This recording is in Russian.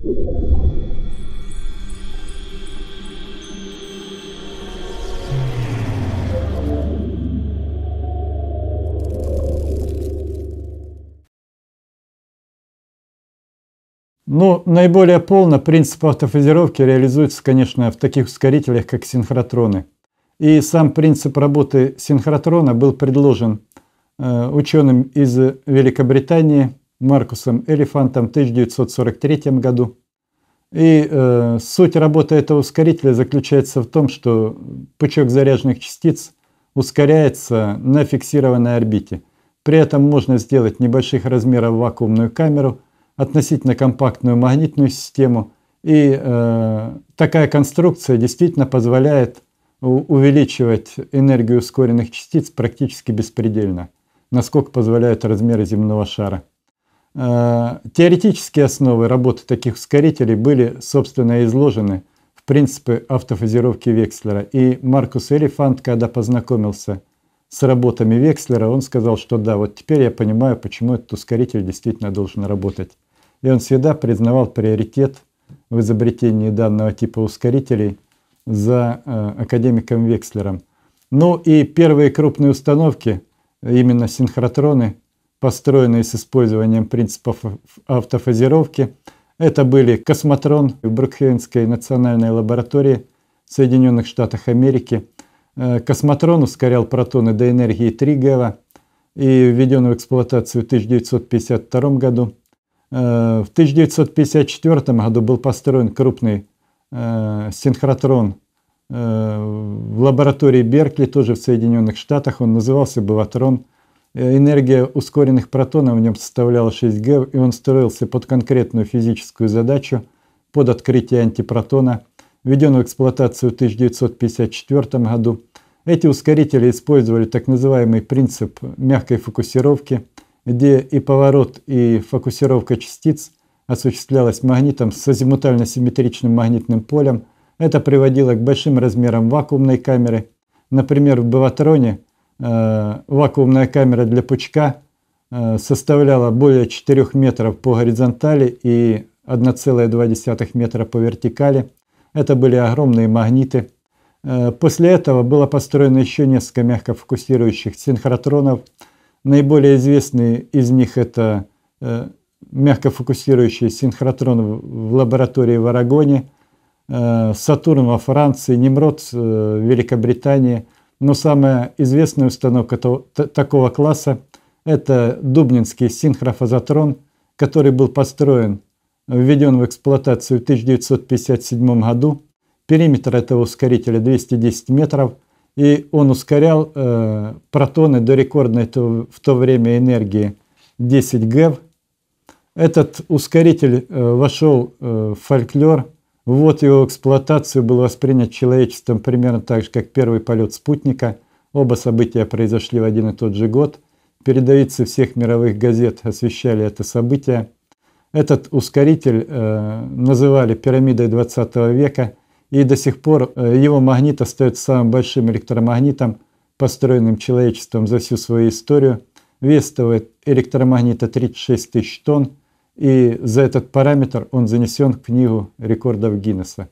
Ну, наиболее полно принцип автофазировки реализуется, конечно, в таких ускорителях, как синхротроны. И сам принцип работы синхротрона был предложен э, ученым из Великобритании – Маркусом Элефантом в 1943 году. И э, суть работы этого ускорителя заключается в том, что пучок заряженных частиц ускоряется на фиксированной орбите. При этом можно сделать небольших размеров вакуумную камеру, относительно компактную магнитную систему. И э, такая конструкция действительно позволяет увеличивать энергию ускоренных частиц практически беспредельно, насколько позволяют размеры земного шара. Э, теоретические основы работы таких ускорителей были, собственно, изложены в принципы автофазировки Векслера. И Маркус Элифант, когда познакомился с работами Векслера, он сказал, что да, вот теперь я понимаю, почему этот ускоритель действительно должен работать. И он всегда признавал приоритет в изобретении данного типа ускорителей за э, академиком Векслером. Ну и первые крупные установки, именно синхротроны – построенные с использованием принципов автофазировки. Это были космотрон в Брукхейнской национальной лаборатории в Соединенных Штатах Америки. Э, космотрон ускорял протоны до энергии 3 ГЭВа и введен в эксплуатацию в 1952 году. Э, в 1954 году был построен крупный э, синхротрон в лаборатории Беркли, тоже в Соединенных Штатах. Он назывался «Быватрон». Э, энергия ускоренных протонов в нем составляла 6 ГЭВ, и он строился под конкретную физическую задачу под открытие антипротона, введен в эксплуатацию в 1954 году. Эти ускорители использовали так называемый принцип мягкой фокусировки, где и поворот, и фокусировка частиц осуществлялась магнитом с азимутально-симметричным магнитным полем. Это приводило к большим размерам вакуумной камеры. Например, в Баватроне – Э, вакуумная камера для пучка э, составляла более 4 метров по горизонтали и 1,2 метра по вертикали. Это были огромные магниты. Э, после этого было построено еще несколько мягкофокусирующих синхротронов. Наиболее известные из них это мягкофокусирующий синхротрон в лаборатории в Арагоне, Сатурн во Франции, Немрод в Великобритании – но самая известная установка такого класса – это Дубнинский синхрофазотрон, который был построен, введен в эксплуатацию в 1957 году. Периметр этого ускорителя 210 метров, и он ускорял э, протоны до рекордной то, в то время энергии 10 ГЭВ. Этот ускоритель э, вошел э, в фольклор – вот его эксплуатацию был воспринят человечеством примерно так же, как первый полет спутника. Оба события произошли в один и тот же год. Передовицы всех мировых газет освещали это событие. Этот ускоритель э, называли пирамидой 20 века, и до сих пор э, его магнит остается самым большим электромагнитом, построенным человечеством за всю свою историю. Вес этого электромагнита 36 тысяч тонн, и за этот параметр он занесен в книгу рекордов Гиннесса.